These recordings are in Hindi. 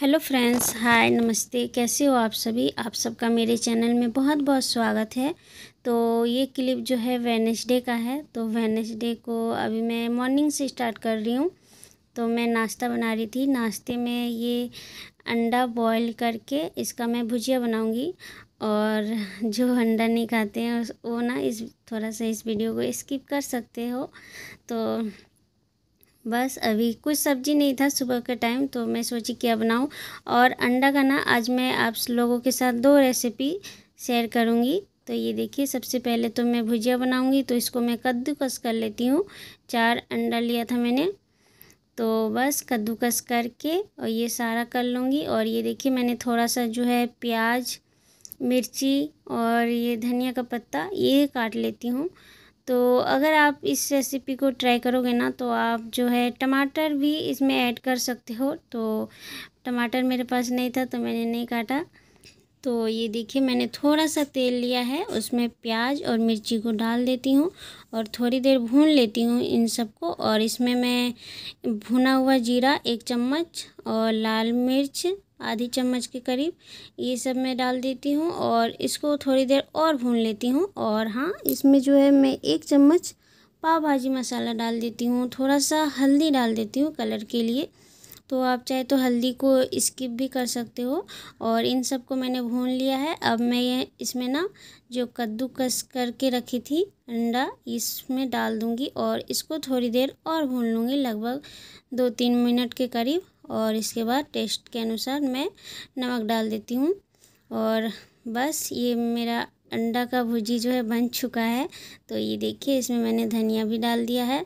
हेलो फ्रेंड्स हाय नमस्ते कैसे हो आप सभी आप सबका मेरे चैनल में बहुत बहुत स्वागत है तो ये क्लिप जो है वेनसडे का है तो वेनसडे को अभी मैं मॉर्निंग से स्टार्ट कर रही हूँ तो मैं नाश्ता बना रही थी नाश्ते में ये अंडा बॉईल करके इसका मैं भुजिया बनाऊँगी और जो अंडा नहीं खाते हैं वो ना इस थोड़ा सा इस वीडियो को स्किप कर सकते हो तो बस अभी कुछ सब्जी नहीं था सुबह के टाइम तो मैं सोची क्या बनाऊँ और अंडा का ना आज मैं आप लोगों के साथ दो रेसिपी शेयर करूँगी तो ये देखिए सबसे पहले तो मैं भुजिया बनाऊँगी तो इसको मैं कद्दूकस कर लेती हूँ चार अंडा लिया था मैंने तो बस कद्दूकस करके और ये सारा कर लूँगी और ये देखिए मैंने थोड़ा सा जो है प्याज मिर्ची और ये धनिया का पत्ता ये काट लेती हूँ तो अगर आप इस रेसिपी को ट्राई करोगे ना तो आप जो है टमाटर भी इसमें ऐड कर सकते हो तो टमाटर मेरे पास नहीं था तो मैंने नहीं काटा तो ये देखिए मैंने थोड़ा सा तेल लिया है उसमें प्याज और मिर्ची को डाल देती हूँ और थोड़ी देर भून लेती हूँ इन सबको और इसमें मैं भुना हुआ जीरा एक चम्मच और लाल मिर्च आधी चम्मच के करीब ये सब मैं डाल देती हूँ और इसको थोड़ी देर और भून लेती हूँ और हाँ इसमें जो है मैं एक चम्मच पाव भाजी मसाला डाल देती हूँ थोड़ा सा हल्दी डाल देती हूँ कलर के लिए तो आप चाहे तो हल्दी को स्किप भी कर सकते हो और इन सब को मैंने भून लिया है अब मैं ये इसमें ना जो कद्दूकस करके रखी थी अंडा इसमें डाल दूँगी और इसको थोड़ी देर और भून लूँगी लगभग दो तीन मिनट के करीब और इसके बाद टेस्ट के अनुसार मैं नमक डाल देती हूँ और बस ये मेरा अंडा का भुजी जो है बन चुका है तो ये देखिए इसमें मैंने धनिया भी डाल दिया है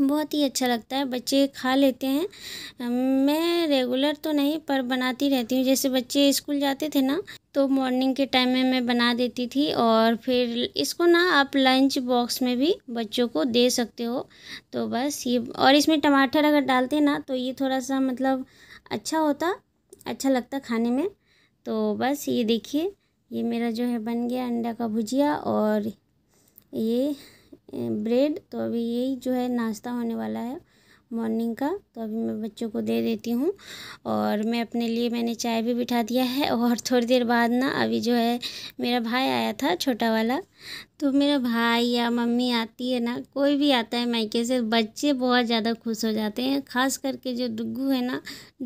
बहुत ही अच्छा लगता है बच्चे खा लेते हैं मैं रेगुलर तो नहीं पर बनाती रहती हूँ जैसे बच्चे स्कूल जाते थे ना तो मॉर्निंग के टाइम में मैं बना देती थी और फिर इसको ना आप लंच बॉक्स में भी बच्चों को दे सकते हो तो बस ये और इसमें टमाटर अगर डालते ना तो ये थोड़ा सा मतलब अच्छा होता अच्छा लगता खाने में तो बस ये देखिए ये मेरा जो है बन गया अंडा का भुजिया और ये ब्रेड तो अभी यही जो है नाश्ता होने वाला है मॉर्निंग का तो अभी मैं बच्चों को दे देती हूँ और मैं अपने लिए मैंने चाय भी बिठा दिया है और थोड़ी देर बाद ना अभी जो है मेरा भाई आया था छोटा वाला तो मेरा भाई या मम्मी आती है ना कोई भी आता है मायके से बच्चे बहुत ज़्यादा खुश हो जाते हैं खास करके जो डुग्गू है ना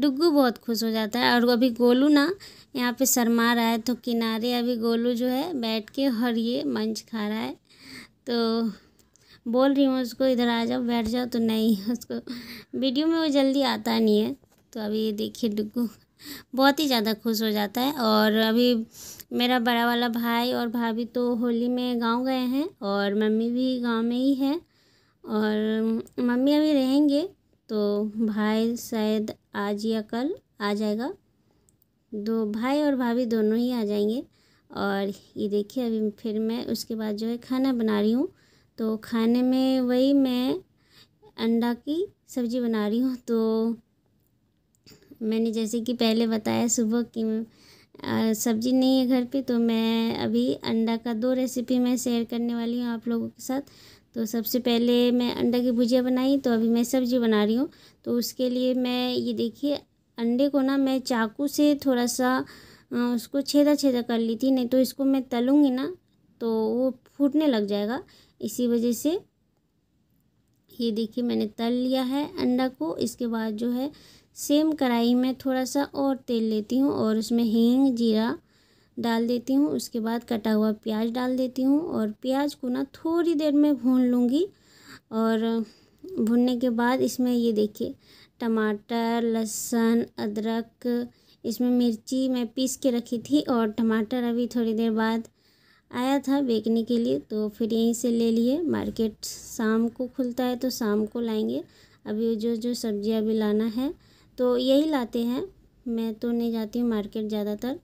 डुग्गू बहुत खुश हो जाता है और अभी गोलू ना यहाँ पर शरमा रहा है तो किनारे अभी गोलू जो है बैठ के और ये मंच खा रहा है तो बोल रही हूँ उसको इधर आ जाओ बैठ जाओ तो नहीं उसको वीडियो में वो जल्दी आता नहीं है तो अभी ये देखिए डुगू बहुत ही ज़्यादा खुश हो जाता है और अभी मेरा बड़ा वाला भाई और भाभी तो होली में गांव गए हैं और मम्मी भी गांव में ही है और मम्मी अभी रहेंगे तो भाई शायद आज या कल आ जाएगा दो भाई और भाभी दोनों ही आ जाएंगे और ये देखिए अभी फिर मैं उसके बाद जो है खाना बना रही हूँ तो खाने में वही मैं अंडा की सब्ज़ी बना रही हूँ तो मैंने जैसे कि पहले बताया सुबह कि सब्ज़ी नहीं है घर पे तो मैं अभी अंडा का दो रेसिपी मैं शेयर करने वाली हूँ आप लोगों के साथ तो सबसे पहले मैं अंडा की भुजिया बनाई तो अभी मैं सब्ज़ी बना रही हूँ तो उसके लिए मैं ये देखिए अंडे को ना मैं चाकू से थोड़ा सा उसको छेदा छेदा कर ली थी नहीं तो इसको मैं तलूँगी ना तो वो फूटने लग जाएगा इसी वजह से ये देखिए मैंने तल लिया है अंडा को इसके बाद जो है सेम कढ़ाई में थोड़ा सा और तेल लेती हूँ और उसमें हींग जीरा डाल देती हूँ उसके बाद कटा हुआ प्याज डाल देती हूँ और प्याज को ना थोड़ी देर में भून लूँगी और भुनने के बाद इसमें ये देखिए टमाटर लहसुन अदरक इसमें मिर्ची मैं पीस के रखी थी और टमाटर अभी थोड़ी देर बाद आया था बेचने के लिए तो फिर यहीं से ले लिए मार्केट शाम को खुलता है तो शाम को लाएंगे अभी जो जो सब्जियां भी लाना है तो यही लाते हैं मैं तो नहीं जाती हूँ मार्केट ज़्यादातर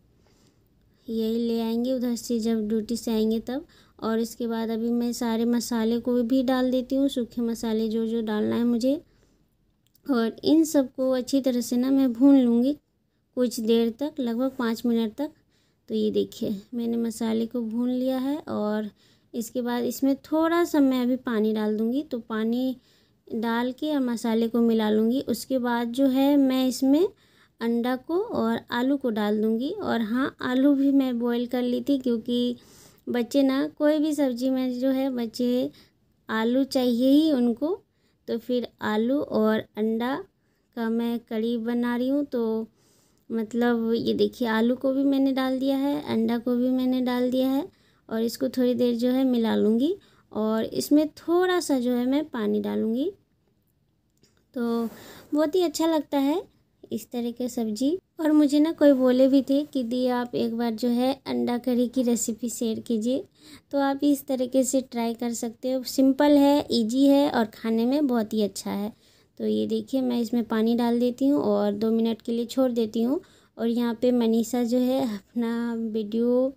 यही ले आएंगे उधर से जब ड्यूटी से आएंगे तब और इसके बाद अभी मैं सारे मसाले को भी डाल देती हूँ सूखे मसाले जो जो डालना है मुझे और इन सबको अच्छी तरह से ना मैं भून लूँगी कुछ देर तक लगभग पाँच मिनट तक तो ये देखिए मैंने मसाले को भून लिया है और इसके बाद इसमें थोड़ा सा मैं अभी पानी डाल दूँगी तो पानी डाल के और मसाले को मिला लूँगी उसके बाद जो है मैं इसमें अंडा को और आलू को डाल दूँगी और हाँ आलू भी मैं बॉईल कर ली थी क्योंकि बच्चे ना कोई भी सब्ज़ी में जो है बच्चे आलू चाहिए ही उनको तो फिर आलू और अंडा का मैं कड़ी बना रही हूँ तो मतलब ये देखिए आलू को भी मैंने डाल दिया है अंडा को भी मैंने डाल दिया है और इसको थोड़ी देर जो है मिला लूँगी और इसमें थोड़ा सा जो है मैं पानी डालूँगी तो बहुत ही अच्छा लगता है इस तरह के सब्जी और मुझे ना कोई बोले भी थे कि दी आप एक बार जो है अंडा करी की रेसिपी शेयर कीजिए तो आप इस तरीके से ट्राई कर सकते हो सिंपल है इजी है और खाने में बहुत ही अच्छा है तो ये देखिए मैं इसमें पानी डाल देती हूँ और दो मिनट के लिए छोड़ देती हूँ और यहाँ पे मनीषा जो है अपना वीडियो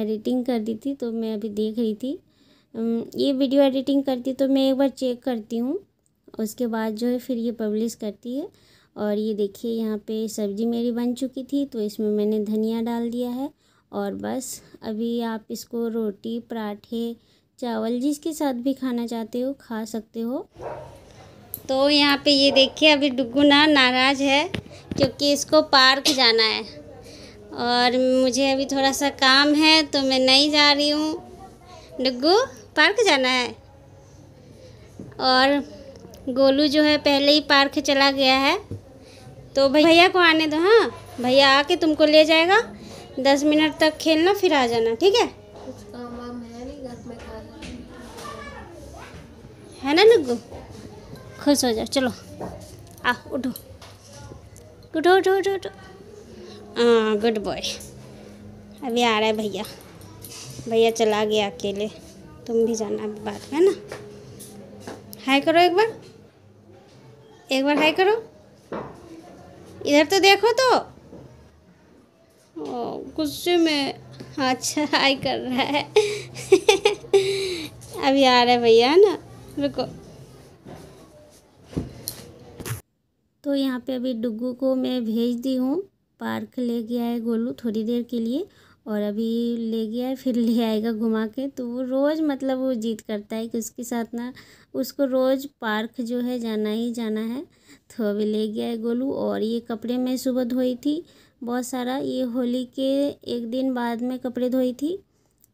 एडिटिंग कर दी थी तो मैं अभी देख रही थी ये वीडियो एडिटिंग करती तो मैं एक बार चेक करती हूँ उसके बाद जो है फिर ये पब्लिश करती है और ये देखिए यहाँ पे सब्ज़ी मेरी बन चुकी थी तो इसमें मैंने धनिया डाल दिया है और बस अभी आप इसको रोटी पराठे चावल जिसके साथ भी खाना चाहते हो खा सकते हो तो यहाँ पे ये देखिए अभी डुगू ना नाराज़ है क्योंकि इसको पार्क जाना है और मुझे अभी थोड़ा सा काम है तो मैं नहीं जा रही हूँ डुगू पार्क जाना है और गोलू जो है पहले ही पार्क चला गया है तो भैया को आने दो हाँ भैया आके तुमको ले जाएगा दस मिनट तक खेलना फिर आ जाना ठीक है है ना नुगू खुश हो जाओ चलो आ उठो उठो उठो उठो उठो हाँ गुड बॉय अभी आ रहा है भैया भैया चला गया अकेले तुम भी जाना अभी बात है ना हाय करो एक बार एक बार हाय करो इधर तो देखो तो गुस्से में अच्छा हाई कर रहा है अभी आ रहा है भैया ना रुको तो यहाँ पे अभी डुगू को मैं भेज दी हूँ पार्क ले गया है गोलू थोड़ी देर के लिए और अभी ले गया है फिर ले आएगा घुमा के तो वो रोज़ मतलब वो जीत करता है कि उसके साथ ना उसको रोज़ पार्क जो है जाना ही जाना है तो अभी ले गया है गोलू और ये कपड़े मैं सुबह धोई थी बहुत सारा ये होली के एक दिन बाद में कपड़े धोई थी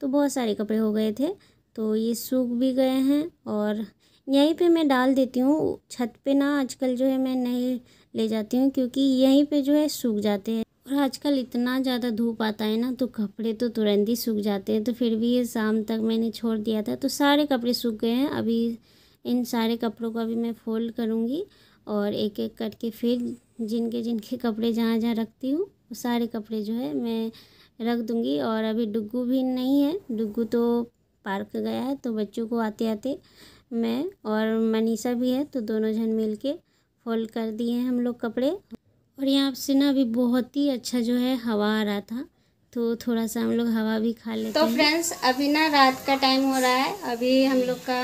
तो बहुत सारे कपड़े हो गए थे तो ये सूख भी गए हैं और यहीं पे मैं डाल देती हूँ छत पे ना आजकल जो है मैं नहीं ले जाती हूँ क्योंकि यहीं पे जो है सूख जाते हैं और आजकल इतना ज़्यादा धूप आता है ना तो कपड़े तो तुरंत ही सूख जाते हैं तो फिर भी ये शाम तक मैंने छोड़ दिया था तो सारे कपड़े सूख गए हैं अभी इन सारे कपड़ों को अभी मैं फोल्ड करूँगी और एक एक करके फिर जिनके जिनके कपड़े जहाँ जहाँ रखती हूँ वो सारे कपड़े जो है मैं रख दूँगी और अभी डुग्गू भी नहीं है डुग्गू तो पार्क गया है तो बच्चों को आते आते मैं और मनीषा भी है तो दोनों जन मिल के फोल्ड कर दिए हैं हम लोग कपड़े और यहाँ से ना अभी बहुत ही अच्छा जो है हवा आ रहा था तो थोड़ा सा हम लोग हवा भी खा लेते तो फ्रेंड्स अभी ना रात का टाइम हो रहा है अभी हम लोग का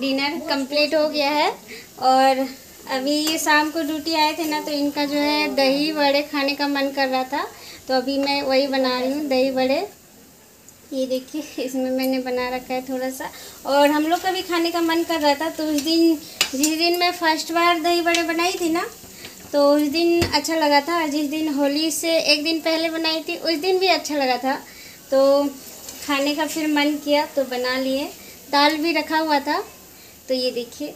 डिनर कंप्लीट हो गया है और अभी शाम को ड्यूटी आए थे ना तो इनका जो है दही बड़े खाने का मन कर रहा था तो अभी मैं वही बना रही हूँ दही बड़े ये देखिए इसमें मैंने बना रखा है थोड़ा सा और हम लोग का भी खाने का मन कर रहा था तो उस दिन जिस दिन मैं फर्स्ट बार दही बड़े बनाई थी ना तो उस दिन अच्छा लगा था जिस दिन होली से एक दिन पहले बनाई थी उस दिन भी अच्छा लगा था तो खाने का फिर मन किया तो बना लिए दाल भी रखा हुआ था तो ये देखिए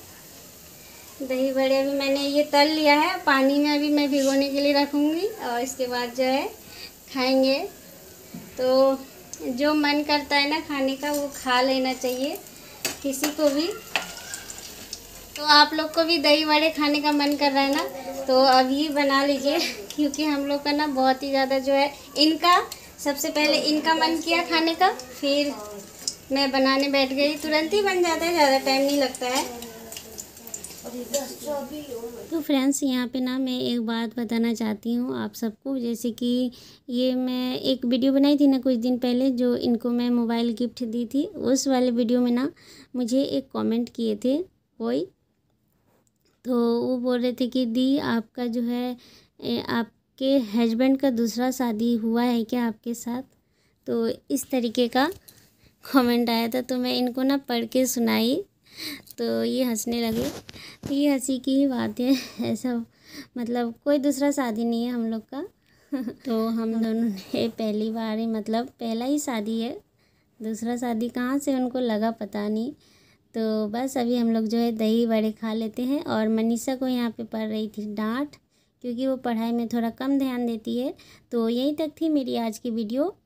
दही बड़े अभी मैंने ये तल लिया है पानी में अभी मैं भिगोने के लिए रखूँगी और इसके बाद जो है खाएंगे तो जो मन करता है ना खाने का वो खा लेना चाहिए किसी को भी तो आप लोग को भी दही वड़े खाने का मन कर रहा है ना तो अभी बना लीजिए क्योंकि हम लोग का ना बहुत ही ज़्यादा जो है इनका सबसे पहले इनका मन किया खाने का फिर मैं बनाने बैठ गई तुरंत ही बन जाता है ज़्यादा टाइम नहीं लगता है तो फ्रेंड्स यहाँ पे ना मैं एक बात बताना चाहती हूँ आप सबको जैसे कि ये मैं एक वीडियो बनाई थी ना कुछ दिन पहले जो इनको मैं मोबाइल गिफ्ट दी थी उस वाले वीडियो में ना मुझे एक कमेंट किए थे कोई तो वो बोल रहे थे कि दी आपका जो है आपके हस्बैंड का दूसरा शादी हुआ है क्या आपके साथ तो इस तरीके का कमेंट आया था तो मैं इनको ना पढ़ के सुनाई तो ये हंसने लगे तो ये हंसी की ही बात है ऐसा मतलब कोई दूसरा शादी नहीं है हम लोग का तो हम हाँ। दोनों ने पहली बार ही मतलब पहला ही शादी है दूसरा शादी कहाँ से उनको लगा पता नहीं तो बस अभी हम लोग जो है दही बड़े खा लेते हैं और मनीषा को यहाँ पे पढ़ रही थी डांट क्योंकि वो पढ़ाई में थोड़ा कम ध्यान देती है तो यहीं तक थी मेरी आज की वीडियो